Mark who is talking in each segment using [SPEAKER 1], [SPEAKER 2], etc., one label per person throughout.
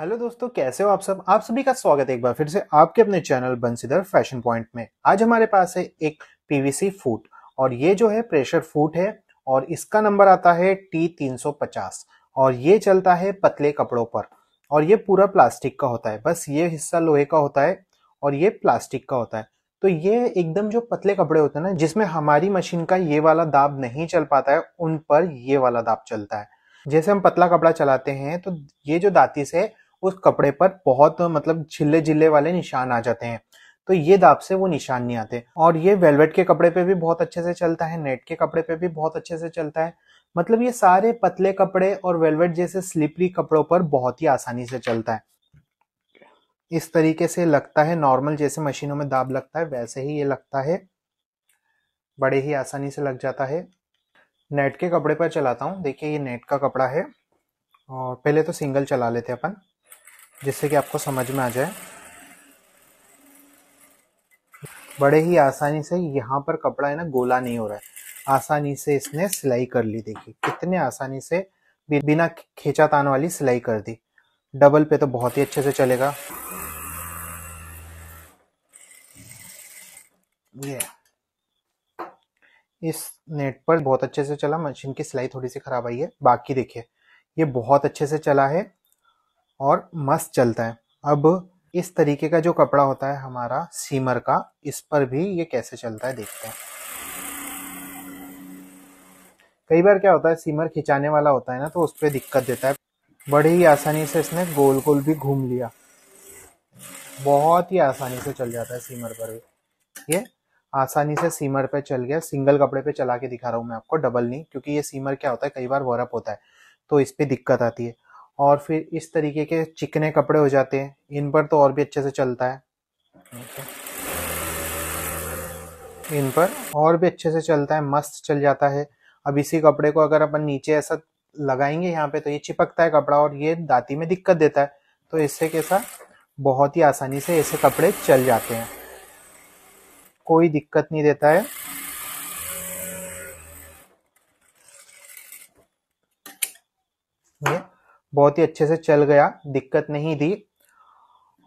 [SPEAKER 1] hello दोस्तों कैसे हो आप सब आप सभी का स्वागत है एक बार फिर से आपके अपने चैनल बंसीधर फैशन पॉइंट में आज हमारे पास है एक पीवीसी फूट और ये जो है प्रेशर फूट है और इसका नंबर आता है टी 350 और ये चलता है पतले कपड़ों पर और ये पूरा प्लास्टिक का होता है बस ये हिस्सा लोहे का होता है और ये प्लास्टिक का होता है तो ये एकदम जो पतले कपड़े होते हैं ना जिसमें हमारी मशीन का ये वाला दाब नहीं चल पाता है उन पर ये वाला दाब चलता है जैसे हम पतला कपड़ा चलाते हैं तो ये जो दाती से उस कपड़े पर बहुत मतलब झिल्ले झिल्ले वाले निशान आ जाते हैं तो ये दाब से वो निशान नहीं आते और ये वेलवेट के कपड़े पे भी बहुत अच्छे से चलता है नेट के कपड़े पे भी बहुत अच्छे से चलता है मतलब ये सारे पतले कपड़े और वेलवेट जैसे स्लिपरी कपड़ों पर बहुत ही आसानी से चलता है इस तरीके से लगता है नॉर्मल जैसे मशीनों में दाब लगता है वैसे ही ये लगता है बड़े ही आसानी से लग जाता है नेट के कपड़े पर चलाता हूँ देखिए ये नेट का कपड़ा है और पहले तो सिंगल चला लेते अपन जिससे कि आपको समझ में आ जाए बड़े ही आसानी से यहाँ पर कपड़ा है ना गोला नहीं हो रहा है आसानी से इसने सिलाई कर ली देखिए कितने आसानी से बिना खींचा तान वाली सिलाई कर दी डबल पे तो बहुत ही अच्छे से चलेगा ये इस नेट पर बहुत अच्छे से चला मशीन की सिलाई थोड़ी सी खराब आई है बाकी देखिए ये बहुत अच्छे से चला है और मस्त चलता है अब इस तरीके का जो कपड़ा होता है हमारा सीमर का इस पर भी ये कैसे चलता है देखते हैं कई बार क्या होता है सीमर खिंचाने वाला होता है ना तो उस पर दिक्कत देता है बड़ी ही आसानी से इसने गोल गोल भी घूम लिया बहुत ही आसानी से चल जाता है सीमर पर भी ये आसानी से सीमर पे चल गया सिंगल कपड़े पे चला के दिखा रहा हूँ मैं आपको डबल नहीं क्योंकि ये सीमर क्या होता है कई बार वरअप होता है तो इस पर दिक्कत आती है और फिर इस तरीके के चिकने कपड़े हो जाते हैं इन पर तो और भी अच्छे से चलता है इन पर और भी अच्छे से चलता है मस्त चल जाता है अब इसी कपड़े को अगर अपन नीचे ऐसा लगाएंगे यहाँ पे तो ये चिपकता है कपड़ा और ये दाती में दिक्कत देता है तो इससे कैसा बहुत ही आसानी से ऐसे कपड़े चल जाते हैं कोई दिक्कत नहीं देता है बहुत ही अच्छे से चल गया दिक्कत नहीं थी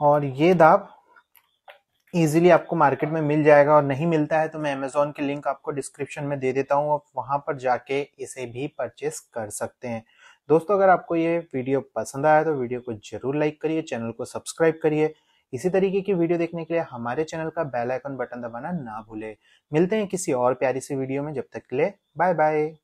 [SPEAKER 1] और ये दाब इजीली आपको मार्केट में मिल जाएगा और नहीं मिलता है तो मैं अमेजोन की लिंक आपको डिस्क्रिप्शन में दे देता हूँ आप वहाँ पर जाके इसे भी परचेस कर सकते हैं दोस्तों अगर आपको ये वीडियो पसंद आया तो वीडियो को जरूर लाइक करिए चैनल को सब्सक्राइब करिए इसी तरीके की वीडियो देखने के लिए हमारे चैनल का बेल आइकन बटन दबाना ना भूले मिलते हैं किसी और प्यारी सी वीडियो में जब तक के लिए बाय बाय